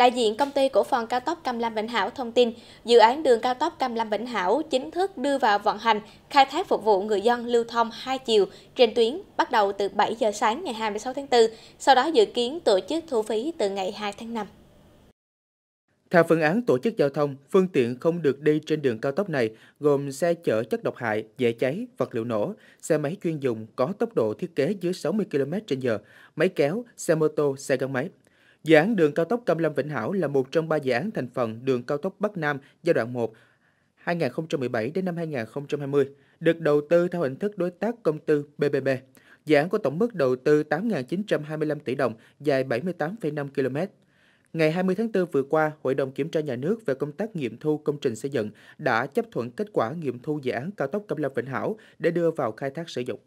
Đại diện công ty cổ phần cao tốc Cam Lâm Vĩnh Hảo thông tin, dự án đường cao tốc Cam Lâm Vĩnh Hảo chính thức đưa vào vận hành, khai thác phục vụ người dân lưu thông hai chiều trên tuyến bắt đầu từ 7 giờ sáng ngày 26 tháng 4, sau đó dự kiến tổ chức thu phí từ ngày 2 tháng 5. Theo phương án tổ chức giao thông, phương tiện không được đi trên đường cao tốc này gồm xe chở chất độc hại, dễ cháy, vật liệu nổ, xe máy chuyên dùng có tốc độ thiết kế dưới 60 km/h, máy kéo, xe mô tô, xe gắn máy. Dự án đường cao tốc Cam Lâm Vĩnh Hảo là một trong ba dự án thành phần đường cao tốc Bắc Nam giai đoạn 1 2017 đến năm 2020, được đầu tư theo hình thức đối tác công tư BBB. Dự án có tổng mức đầu tư 8.925 tỷ đồng, dài 78,5 km. Ngày 20 tháng 4 vừa qua, Hội đồng Kiểm tra Nhà nước về công tác nghiệm thu công trình xây dựng đã chấp thuận kết quả nghiệm thu dự án cao tốc Cam Lâm Vĩnh Hảo để đưa vào khai thác sử dụng.